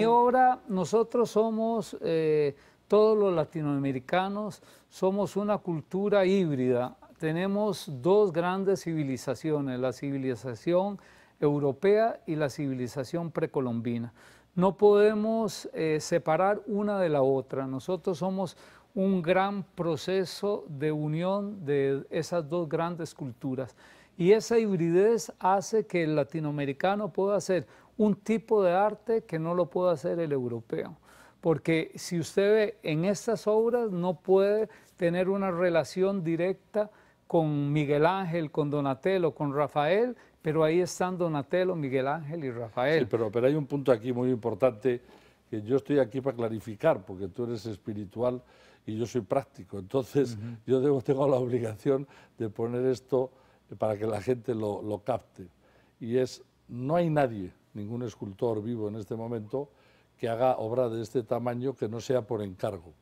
Mi obra, nosotros somos eh, todos los latinoamericanos, somos una cultura híbrida. Tenemos dos grandes civilizaciones, la civilización europea y la civilización precolombina. No podemos eh, separar una de la otra. Nosotros somos un gran proceso de unión de esas dos grandes culturas. Y esa hibridez hace que el latinoamericano pueda ser un tipo de arte que no lo puede hacer el europeo. Porque si usted ve en estas obras no puede tener una relación directa con Miguel Ángel, con Donatello, con Rafael, pero ahí están Donatello, Miguel Ángel y Rafael. Sí, pero, hay un punto aquí muy importante que yo estoy aquí para clarificar, porque tú eres espiritual y yo soy práctico. Entonces, yo tengo la obligación de poner esto para que la gente lo capte. Y es, no hay nadie ningún escultor vivo en este momento que haga obra de este tamaño que no sea por encargo,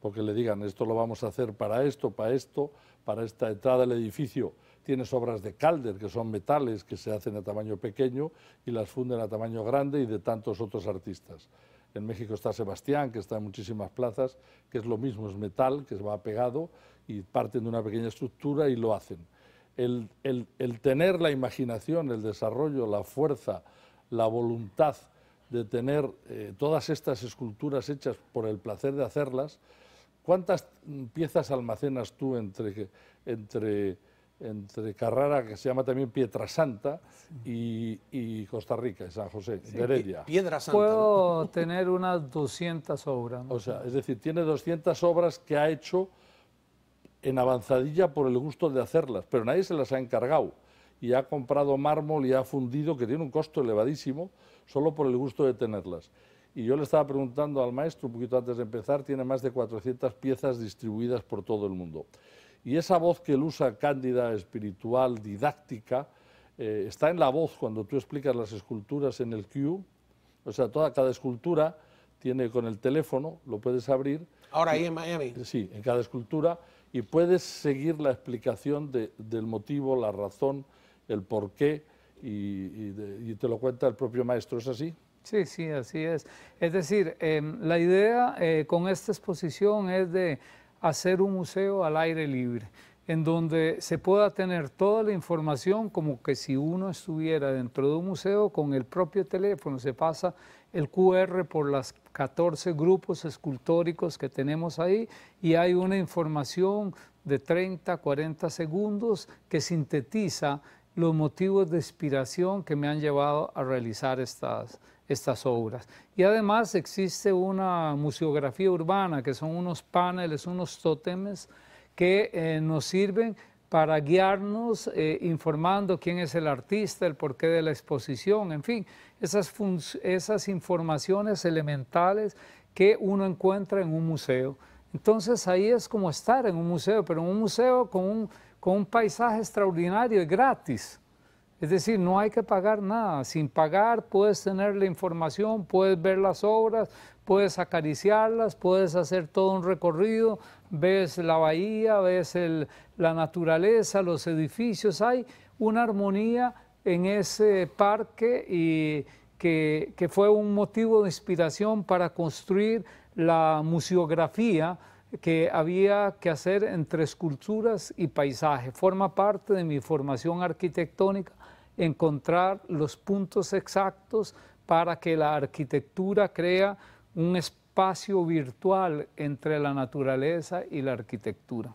porque le digan esto lo vamos a hacer para esto, para esto, para esta entrada del edificio. Tienes obras de Calder, que son metales que se hacen a tamaño pequeño y las funden a tamaño grande y de tantos otros artistas. En México está Sebastián, que está en muchísimas plazas, que es lo mismo, es metal, que se va pegado y parten de una pequeña estructura y lo hacen. El, el tener la imaginación, el desarrollo, la fuerza, la voluntad de tener eh, todas estas esculturas hechas por el placer de hacerlas, ¿cuántas piezas almacenas tú entre, entre, entre Carrara, que se llama también Pietra Santa, y, Costa Rica, San José, de Heredia? Puedo tener unas 200 obras. O sea, es decir, tiene 200 obras que ha hecho en avanzadilla por el gusto de hacerlas, pero nadie se las ha encargado y ha comprado mármol y ha fundido, que tiene un costo elevadísimo, solo por el gusto de tenerlas. Y yo le estaba preguntando al maestro un poquito antes de empezar, tiene más de 400 piezas distribuidas por todo el mundo. Y esa voz que él usa, cándida, espiritual, didáctica, eh, está en la voz cuando tú explicas las esculturas en el Q. O sea, toda cada escultura tiene con el teléfono, lo puedes abrir. Ahora ahí en Miami. Sí, en cada escultura. Y puedes seguir la explicación del motivo, la razón, el por qué y, te lo cuenta el propio maestro, ¿es así? Sí, sí, así es. Es decir, em, la idea eh, con esta exposición es de hacer un museo al aire libre, en donde se pueda tener toda la información como que si uno estuviera dentro de un museo con el propio teléfono, se pasa el QR por las 14 grupos escultóricos que tenemos ahí y hay una información de 30, 40 segundos que sintetiza los motivos de inspiración que me han llevado a realizar estas, estas obras. Y además existe una museografía urbana, que son unos paneles, unos tótemes que eh, nos sirven para guiarnos eh, informando quién es el artista, el porqué de la exposición, en fin, esas, esas informaciones elementales que uno encuentra en un museo. Entonces ahí es como estar en un museo, pero un museo con un con un paisaje extraordinario y gratis. Es decir, no hay que pagar nada. Sin pagar puedes tener la información, puedes ver las obras, puedes acariciarlas, puedes hacer todo un recorrido, ves la bahía, ves la naturaleza, los edificios. Hay una armonía en ese parque y que fue un motivo de inspiración para construir la museografía que había que hacer entre esculturas y paisaje. Forma parte de mi formación arquitectónica encontrar los puntos exactos para que la arquitectura crea un espacio virtual entre la naturaleza y la arquitectura.